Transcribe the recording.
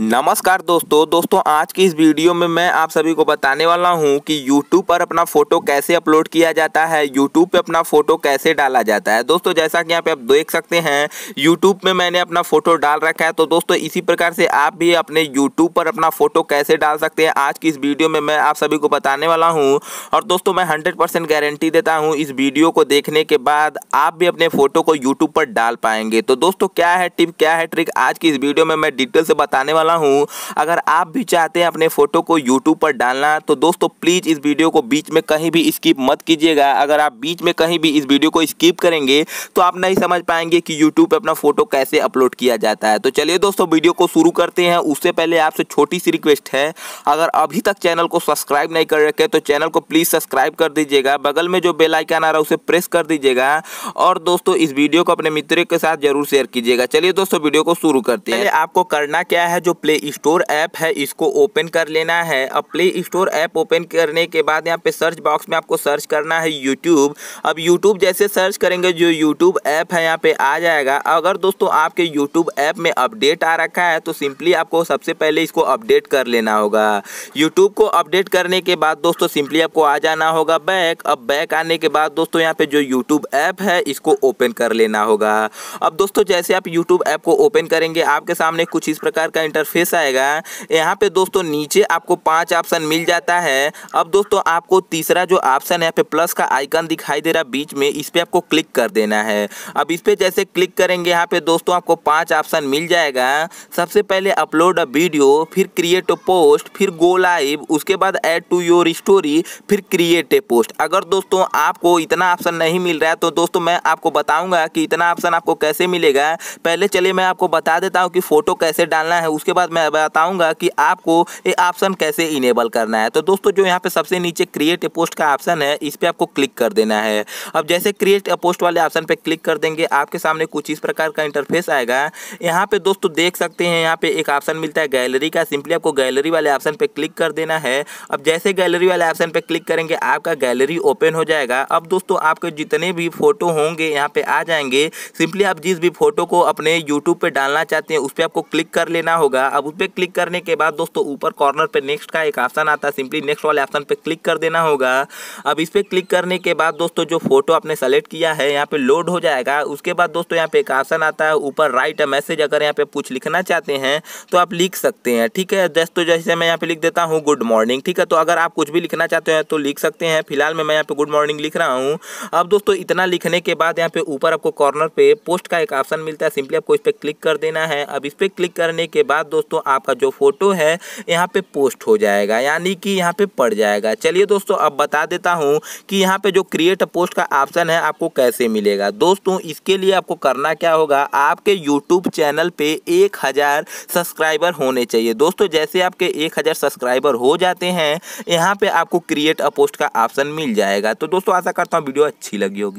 नमस्कार दोस्तों दोस्तों आज की इस वीडियो में मैं आप सभी को बताने वाला हूं कि YouTube पर अपना फ़ोटो कैसे अपलोड किया जाता है YouTube पे अपना फ़ोटो कैसे डाला जाता है दोस्तों जैसा कि यहाँ पे आप देख सकते हैं YouTube में मैंने अपना फ़ोटो डाल रखा है तो दोस्तों इसी प्रकार से आप भी अपने YouTube पर अपना फ़ोटो कैसे डाल सकते हैं आज की इस वीडियो में मैं आप सभी को बताने वाला हूँ और दोस्तों मैं हंड्रेड गारंटी देता हूँ इस वीडियो को देखने के बाद आप भी अपने फ़ोटो को यूट्यूब पर डाल पाएंगे तो दोस्तों क्या है टिप क्या है ट्रिक आज की इस वीडियो में मैं डिटेल से बताने वाला हूँ अगर आप भी चाहते हैं अपने फ़ोटो को यूट्यूब पर डालना तो दोस्तों प्लीज़ इस वीडियो को बीच में कहीं भी स्किप मत कीजिएगा अगर आप बीच में कहीं भी इस वीडियो को स्किप करेंगे तो आप नहीं समझ पाएंगे कि यूट्यूब पर अपना फ़ोटो कैसे अपलोड किया जाता है तो चलिए दोस्तों वीडियो को शुरू करते हैं उससे पहले आपसे छोटी सी रिक्वेस्ट है अगर अभी तक चैनल को सब्सक्राइब नहीं कर रखे तो चैनल को प्लीज़ सब्सक्राइब कर दीजिएगा बगल में जो बेलाइकन आ रहा है उसे प्रेस कर दीजिएगा और दोस्तों इस वीडियो को अपने मित्र के साथ जरूर शेयर कीजिएगा चलिए दोस्तों वीडियो को शुरू करते हैं आपको करना क्या है जो जो प्ले स्टोर ऐप है इसको ओपन कर लेना है अब प्ले स्टोर ऐप ओपन करने के बाद यहाँ पे सर्च बॉक्स में आपको सर्च करना है यूट्यूब अब यूट्यूब जैसे सर्च करेंगे जो यूट्यूब ऐप है यहाँ पे आ जाएगा अगर दोस्तों आपके यूट्यूब ऐप में अपडेट आ रखा है तो सिंपली आपको सबसे पहले इसको अपडेट कर लेना होगा यूट्यूब को अपडेट करने के बाद दोस्तों सिंपली आपको आ जाना होगा बैक अब बैक आने के बाद दोस्तों यहाँ पे जो यूट्यूब ऐप है इसको ओपन कर लेना होगा अब दोस्तों जैसे आप यूट्यूब ऐप को ओपन करेंगे आपके सामने कुछ इस प्रकार का इंटर इंटरफेस आएगा यहाँ पे दोस्तों नीचे आपको पांच ऑप्शन मिल जाता है अब दोस्तों आपको तीसरा जो ऑप्शन है पे प्लस का आइकन दिखाई दे रहा बीच में इस पर आपको क्लिक कर देना है अब इस पर जैसे क्लिक करेंगे यहाँ पे दोस्तों आपको पांच ऑप्शन मिल जाएगा सबसे पहले अपलोड अ वीडियो फिर क्रिएट अ पोस्ट फिर गो लाइव उसके बाद एड टू योर स्टोरी फिर क्रिएट ए पोस्ट अगर दोस्तों आपको इतना ऑप्शन नहीं मिल रहा है तो दोस्तों मैं आपको बताऊंगा कि इतना ऑप्शन आपको कैसे मिलेगा पहले चलिए मैं आपको बता देता हूँ कि फ़ोटो कैसे डालना है उसके उसके बाद मैं बताऊंगा कि आपको ये ऑप्शन कैसे इनेबल करना है तो दोस्तों जो यहाँ पे सबसे नीचे क्रिएट ए पोस्ट का ऑप्शन है इस पर आपको क्लिक कर देना है अब जैसे क्रिएट ए पोस्ट वाले ऑप्शन पर क्लिक कर देंगे आपके सामने कुछ इस प्रकार का इंटरफेस आएगा यहाँ पे दोस्तों देख सकते हैं यहाँ पे एक ऑप्शन मिलता है गैलरी का सिंपली आपको गैलरी वाले ऑप्शन पर क्लिक कर देना है अब जैसे गैलरी वाले ऑप्शन पर क्लिक करेंगे आपका गैलरी ओपन हो जाएगा अब दोस्तों आपके जितने भी फोटो होंगे यहाँ पे आ जाएंगे सिंपली आप जिस भी फोटो को अपने यूट्यूब पे डालना चाहते हैं उस पर आपको क्लिक कर लेना होगा होगा अब उस पर क्लिक करने के बाद दोस्तों ऊपर कॉर्नर पर नेक्स्ट का एक ऑप्शन आता है सिंपली नेक्स्ट वाले ऑप्शन पर क्लिक कर देना होगा अब इस पर क्लिक करने के बाद दोस्तों जो फोटो आपने सेलेक्ट किया है यहाँ पे लोड हो जाएगा उसके बाद दोस्तों यहाँ पे एक ऑप्शन आता है ऊपर राइट मैसेज अगर यहाँ पे कुछ लिखना चाहते हैं तो आप लिख सकते हैं ठीक है दोस्तों जैसे मैं यहाँ पे लिख देता हूँ गुड मॉर्निंग ठीक है तो अगर आप कुछ भी लिखना चाहते हैं तो लिख सकते हैं फिलहाल में मैं यहाँ पे गुड मॉर्निंग लिख रहा हूँ अब दोस्तों इतना लिखने के बाद यहाँ पे ऊपर आपको कॉर्नर पे पोस्ट का एक ऑप्शन मिलता है सिंपली आपको इस पर क्लिक कर देना है अब इस पर क्लिक करने के बाद दोस्तों आपका जो फ़ोटो है यहाँ पे पोस्ट हो जाएगा यानी कि यहाँ पे पड़ जाएगा चलिए दोस्तों अब बता देता हूँ कि यहाँ पे जो क्रिएट पोस्ट का ऑप्शन है आपको कैसे मिलेगा दोस्तों इसके लिए आपको करना क्या होगा आपके यूट्यूब चैनल पे एक हज़ार सब्सक्राइबर होने चाहिए दोस्तों जैसे आपके एक हज़ार सब्सक्राइबर हो जाते हैं यहाँ पे आपको क्रिएट अ पोस्ट का ऑप्शन मिल जाएगा तो दोस्तों आशा करता हूँ वीडियो अच्छी लगी होगी